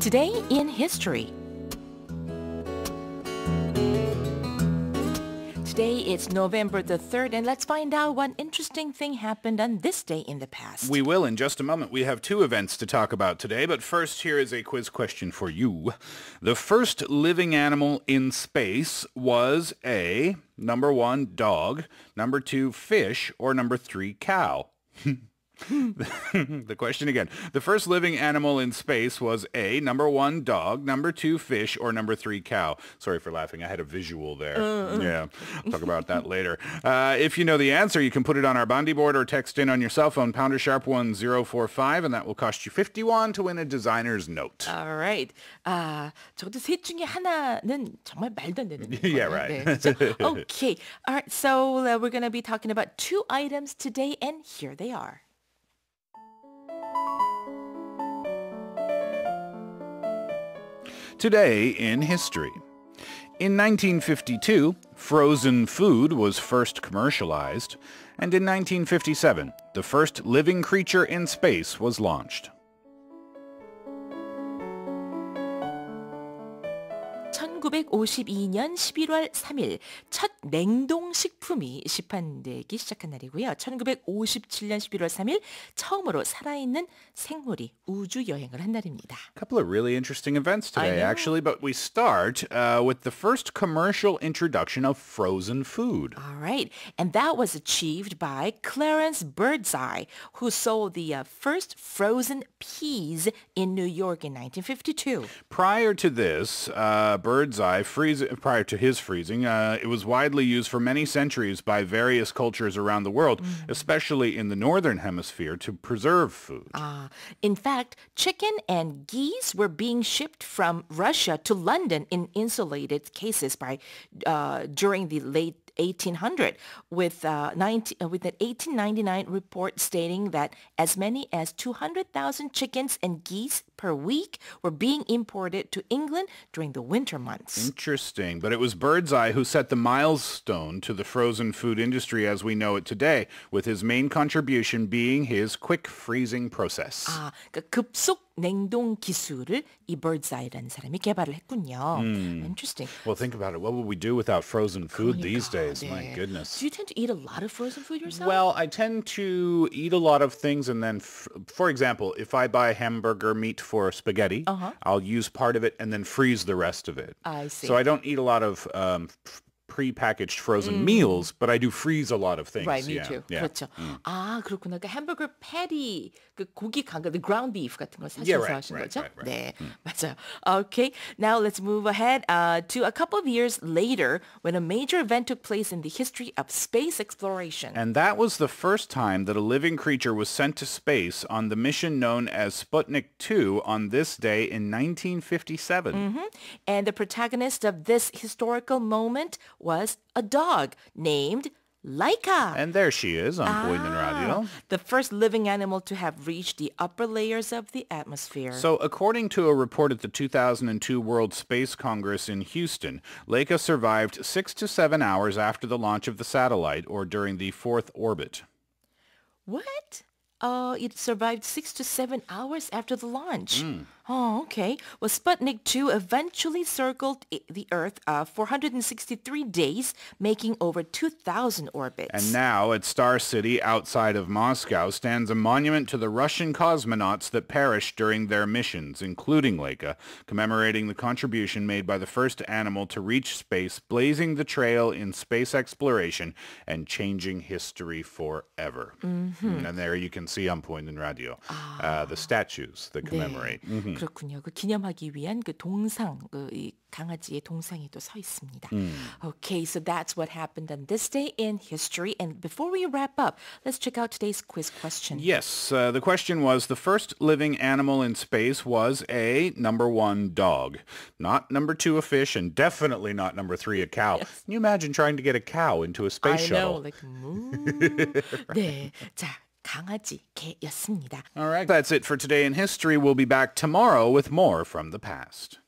Today in History. Today it's November the 3rd, and let's find out what interesting thing happened on this day in the past. We will in just a moment. We have two events to talk about today, but first here is a quiz question for you. The first living animal in space was a, number one, dog, number two, fish, or number three, cow? the question again. The first living animal in space was A, number one, dog, number two, fish, or number three, cow. Sorry for laughing. I had a visual there. Uh, yeah. I'll talk about that later. Uh, if you know the answer, you can put it on our Bondi board or text in on your cell phone, pounder sharp 1045, and that will cost you 51 to win a designer's note. All right. Uh, Yeah, right. okay. All right. So uh, we're going to be talking about two items today, and here they are. Today in History In 1952, frozen food was first commercialized, and in 1957, the first living creature in space was launched. 1952년 11월 3일 첫 냉동식품이 시판되기 시작한 날이고요. 1957년 11월 3일 처음으로 살아있는 생물이 우주 여행을 한 날입니다. A couple of really interesting events today actually, but we start uh, with the first commercial introduction of frozen food. All right. And that was achieved by Clarence Birdseye who sold the uh, first frozen peas in New York in 1952. Prior to this, uh, bird's eye freeze, prior to his freezing, uh, it was widely used for many centuries by various cultures around the world, mm. especially in the northern hemisphere, to preserve food. Ah, in fact, chicken and geese were being shipped from Russia to London in insulated cases by uh, during the late 1800 with, uh, 19, uh, with an 1899 report stating that as many as 200,000 chickens and geese per week were being imported to England during the winter months. Interesting. But it was Birdseye who set the milestone to the frozen food industry as we know it today, with his main contribution being his quick freezing process. Ah, 그 급속 냉동 기술을 이 Birdseye라는 사람이 개발을 했군요. Mm. Interesting. Well, think about it. What would we do without frozen food 그러니까, these days? 네. My goodness. Do you tend to eat a lot of frozen food yourself? Well, I tend to eat a lot of things and then, for example, if I buy hamburger meat for spaghetti, uh-huh. I'll use part of it and then freeze the rest of it. I see. So I don't eat a lot of um, Pre-packaged frozen meals, but I do freeze a lot of things. Right, me yeah, too. Yeah. 그렇죠. 아 그렇구나. 그 햄버거 patty, 그 고기 감각, the ground beef 같은 걸 사셔서 yeah, right, 하신 right, 거죠? Right, right. 네, 맞아요. Okay, now let's move ahead uh, to a couple of years later when a major event took place in the history of space exploration. And that was the first time that a living creature was sent to space on the mission known as Sputnik 2 on this day in 1957. Mm-hmm. And the protagonist of this historical moment was a dog named Laika. And there she is on ah, Boyden Radio. The first living animal to have reached the upper layers of the atmosphere. So according to a report at the 2002 World Space Congress in Houston, Laika survived six to seven hours after the launch of the satellite or during the fourth orbit. What? uh, it survived six to seven hours after the launch. Mm. Oh, okay. Well, Sputnik 2 eventually circled the Earth uh, 463 days, making over 2,000 orbits. And now, at Star City, outside of Moscow, stands a monument to the Russian cosmonauts that perished during their missions, including Leica, commemorating the contribution made by the first animal to reach space, blazing the trail in space exploration and changing history forever. Mm -hmm. And there you can 시안 보이는 라디오, 아. uh, the ah. statues that commemorate. 네, mm-hmm. mm-hmm. 그렇군요. 그 기념하기 위한 그 동상, 그이 강아지의 동상이 있습니다. Mm. Okay, so that's what happened on this day in history. And before we wrap up, let's check out today's quiz question. Yes, uh, the question was the first living animal in space was a number one dog, not number two a fish, and definitely not number three a cow. Yes. Can you imagine trying to get a cow into a space I shuttle? I know, like moo. 네, 자. All right, that's it for today in history. We'll be back tomorrow with more from the past.